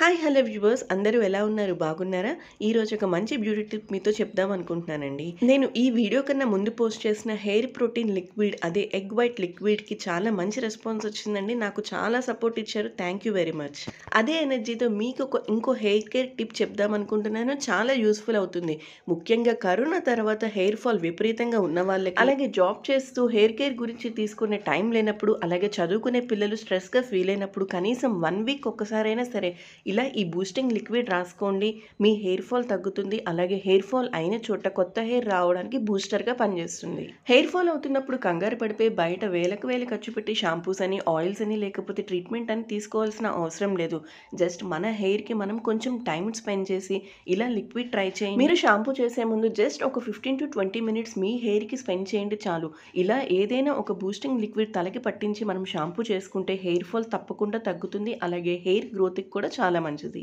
hi hello viewers అందరూ ఎలా ఉన్నారు బాగున్నారా ఈరోజు ఒక మంచి బ్యూటీ టిప్ మీతో చెప్దాం అనుకుంటున్నానండి నేను ఈ వీడియో కన్నా ముందు పోస్ట్ చేసిన హెయిర్ ప్రోటీన్ లిక్విడ్ అదే ఎగ్ వైట్ లిక్విడ్కి చాలా మంచి రెస్పాన్స్ వచ్చిందండి నాకు చాలా సపోర్ట్ ఇచ్చారు థ్యాంక్ యూ వెరీ మచ్ అదే ఎనర్జీతో మీకు ఒక ఇంకో హెయిర్ కేర్ టిప్ చెప్దాం అనుకుంటున్నాను చాలా యూస్ఫుల్ అవుతుంది ముఖ్యంగా కరోనా తర్వాత హెయిర్ ఫాల్ విపరీతంగా ఉన్న వాళ్ళకి అలాగే జాబ్ చేస్తూ హెయిర్ కేర్ గురించి తీసుకునే టైం లేనప్పుడు అలాగే చదువుకునే పిల్లలు స్ట్రెస్గా ఫీల్ అయినప్పుడు కనీసం వన్ వీక్ ఒక్కసారైనా సరే ఇలా ఈ బూస్టింగ్ లిక్విడ్ రాసుకోండి మీ హెయిర్ ఫాల్ తగ్గుతుంది అలాగే హెయిర్ ఫాల్ అయిన చోట కొత్త హెయిర్ రావడానికి బూస్టర్గా పనిచేస్తుంది హెయిర్ ఫాల్ అవుతున్నప్పుడు కంగారు పడిపోయి బయట వేలకు వేలు ఖర్చు పెట్టి షాంపూస్ అని ఆయిల్స్ అని లేకపోతే ట్రీట్మెంట్ అని తీసుకోవాల్సిన అవసరం లేదు జస్ట్ మన హెయిర్కి మనం కొంచెం టైం స్పెండ్ చేసి ఇలా లిక్విడ్ ట్రై చేయండి మీరు షాంపూ చేసే ముందు జస్ట్ ఒక ఫిఫ్టీన్ టు ట్వంటీ మినిట్స్ మీ హెయిర్కి స్పెండ్ చేయండి చాలు ఇలా ఏదైనా ఒక బూస్టింగ్ లిక్విడ్ తలకి పట్టించి మనం షాంపూ చేసుకుంటే హెయిర్ ఫాల్ తప్పకుండా తగ్గుతుంది అలాగే హెయిర్ గ్రోత్కి కూడా చాలా చాలా మంచిది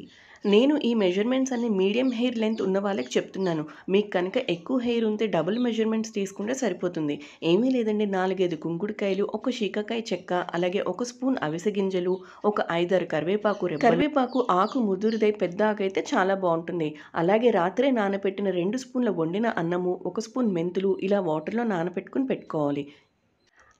నేను ఈ మెజర్మెంట్స్ అన్ని మీడియం హెయిర్ లెంత్ ఉన్న వాళ్ళకి చెప్తున్నాను మీకు కనుక ఎక్కువ హెయిర్ ఉంటే డబుల్ మెజర్మెంట్స్ తీసుకుంటే సరిపోతుంది ఏమీ లేదండి నాలుగైదు కుంకుడుకాయలు ఒక షీకాకాయ చెక్క అలాగే ఒక స్పూన్ అవిసె గింజలు ఒక ఐదారు కరివేపాకు కరివేపాకు ఆకు ముదురుదై పెద్ద ఆకైతే చాలా బాగుంటుంది అలాగే రాత్రే నానబెట్టిన రెండు స్పూన్ల వండిన అన్నము ఒక స్పూన్ మెంతులు ఇలా వాటర్లో నానపెట్టుకుని పెట్టుకోవాలి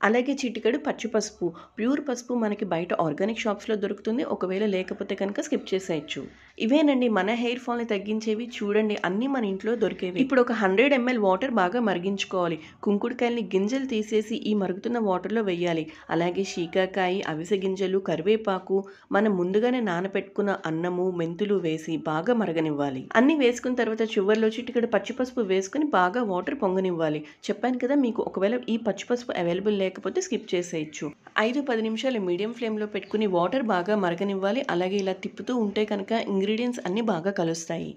అలాగే చిటికడు పచ్చి పసుపు ప్యూర్ పసుపు మనకి బయట ఆర్గానిక్ షాప్స్లో దొరుకుతుంది ఒకవేళ లేకపోతే కనుక స్కిప్ చేసేయచ్చు ఇవేనండి మన హెయిర్ ఫాల్ని తగ్గించేవి చూడండి అన్నీ మన ఇంట్లో దొరికేవి ఇప్పుడు ఒక హండ్రెడ్ ఎంఎల్ వాటర్ బాగా మరిగించుకోవాలి కుంకుడుకాయల్ని గింజలు తీసేసి ఈ మరుగుతున్న వాటర్లో వేయాలి అలాగే శీకాకాయ అవిసె గింజలు కరివేపాకు మనం ముందుగానే నానపెట్టుకున్న అన్నము మెంతులు వేసి బాగా మరగనివ్వాలి అన్ని వేసుకున్న తర్వాత చివరిలో చిటికడ పచ్చిపసుపు వేసుకుని బాగా వాటర్ పొంగనివ్వాలి చెప్పాను కదా మీకు ఒకవేళ ఈ పచ్చిపసుపు అవైలబుల్ లేక లేకపోతే స్కిప్ చేసేయచ్చు ఐదు పది నిమిషాలు మీడియం ఫ్లేమ్లో పెట్టుకుని వాటర్ బాగా మరగనివ్వాలి అలాగే ఇలా తిప్పుతూ ఉంటే కనుక ఇంగ్రీడియంట్స్ అన్నీ బాగా కలుస్తాయి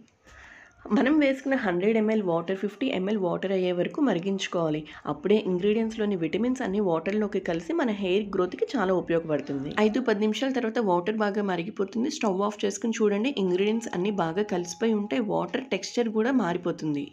మనం వేసుకున్న hundred ML water fifty ML water అయ్యే వరకు మరిగించుకోవాలి అప్పుడే ఇంగ్రీడియంట్స్లోని విటమిన్స్ అన్ని వాటర్లోకి కలిసి మన హెయిర్ గ్రోత్కి చాలా ఉపయోగపడుతుంది ఐదు పది నిమిషాల తర్వాత వాటర్ బాగా మరిగిపోతుంది స్టవ్ ఆఫ్ చేసుకుని చూడండి ఇంగ్రీడియంట్స్ అన్నీ బాగా కలిసిపోయి ఉంటే వాటర్ టెక్స్చర్ కూడా మారిపోతుంది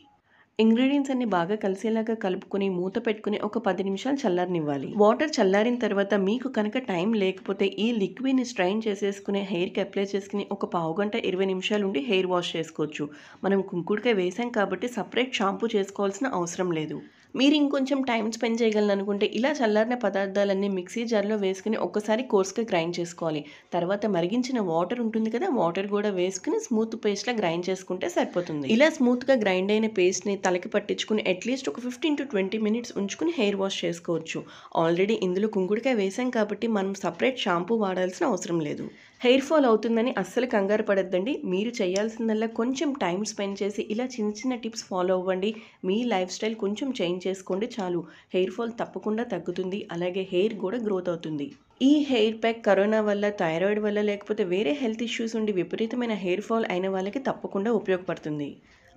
ఇంగ్రీడియంట్స్ అన్ని బాగా కలిసేలాగా కలుపుకుని మూత పెట్టుకుని ఒక పది నిమిషాలు చల్లారనివ్వాలి వాటర్ చల్లారిన తర్వాత మీకు కనుక టైం లేకపోతే ఈ లిక్విడ్ని స్ట్రైన్ చేసేసుకుని హెయిర్కి అప్లై చేసుకుని ఒక పావు గంట ఇరవై నిమిషాలు ఉండి హెయిర్ వాష్ చేసుకోవచ్చు మనం కుంకుడుకాయ వేసాం కాబట్టి సపరేట్ షాంపూ చేసుకోవాల్సిన అవసరం లేదు మీరు ఇంకొంచెం టైం స్పెండ్ చేయగలను అనుకుంటే ఇలా చల్లారిన పదార్థాలన్నీ మిక్సీ జార్లో వేసుకుని ఒక్కసారి కోర్స్గా గ్రైండ్ చేసుకోవాలి తర్వాత మరిగించిన వాటర్ ఉంటుంది కదా వాటర్ కూడా వేసుకుని స్మూత్ పేస్ట్లా గ్రైండ్ చేసుకుంటే సరిపోతుంది ఇలా స్మూత్గా గ్రైండ్ అయిన పేస్ట్ని తలకి పట్టించుకుని అట్లీస్ట్ ఒక ఫిఫ్టీన్ టు ట్వంటీ మినిట్స్ ఉంచుకుని హెయిర్ వాష్ చేసుకోవచ్చు ఆల్రెడీ ఇందులో కుంగుడికాయ వేసాం కాబట్టి మనం సపరేట్ షాంపూ వాడాల్సిన అవసరం లేదు హెయిర్ ఫాల్ అవుతుందని అస్సలు కంగారు పడద్దండి మీరు చేయాల్సిందల్లా కొంచెం టైం స్పెండ్ చేసి ఇలా చిన్న చిన్న టిప్స్ ఫాలో అవ్వండి మీ లైఫ్ స్టైల్ కొంచెం చేంజ్ చేసుకోండి చాలు హెయిర్ ఫాల్ తప్పకుండా తగ్గుతుంది అలాగే హెయిర్ కూడా గ్రోత్ అవుతుంది ఈ హెయిర్ ప్యాక్ కరోనా వల్ల థైరాయిడ్ వల్ల లేకపోతే వేరే హెల్త్ ఇష్యూస్ ఉండి విపరీతమైన హెయిర్ ఫాల్ అయిన వాళ్ళకి తప్పకుండా ఉపయోగపడుతుంది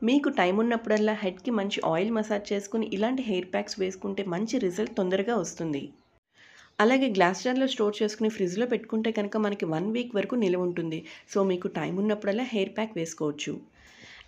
మీకు టైం ఉన్నప్పుడల్లా హెడ్కి మంచి ఆయిల్ మసాజ్ చేసుకుని ఇలాంటి హెయిర్ ప్యాక్స్ వేసుకుంటే మంచి రిజల్ట్ తొందరగా వస్తుంది అలాగే గ్లాస్ జార్లో స్టోర్ చేసుకుని ఫ్రిడ్జ్లో పెట్టుకుంటే కనుక మనకి వన్ వీక్ వరకు నిలవ ఉంటుంది సో మీకు టైం ఉన్నప్పుడల్లా హెయిర్ ప్యాక్ వేసుకోవచ్చు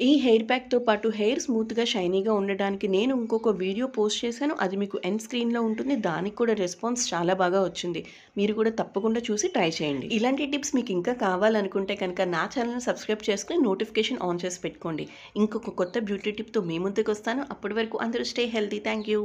ఈ హెయిర్ ప్యాక్తో పాటు హెయిర్ స్మూత్గా షైనీగా ఉండడానికి నేను ఇంకొక వీడియో పోస్ట్ చేశాను అది మీకు ఎండ్ స్క్రీన్లో ఉంటుంది దానికి కూడా రెస్పాన్స్ చాలా బాగా వచ్చింది మీరు కూడా తప్పకుండా చూసి ట్రై చేయండి ఇలాంటి టిప్స్ మీకు ఇంకా కావాలనుకుంటే కనుక నా ఛానల్ని సబ్స్క్రైబ్ చేసుకుని నోటిఫికేషన్ ఆన్ చేసి పెట్టుకోండి ఇంకొక కొత్త బ్యూటీ టిప్తో మీ ముందుకు వస్తాను అప్పటి వరకు అందరూ స్టే హెల్తీ థ్యాంక్ యూ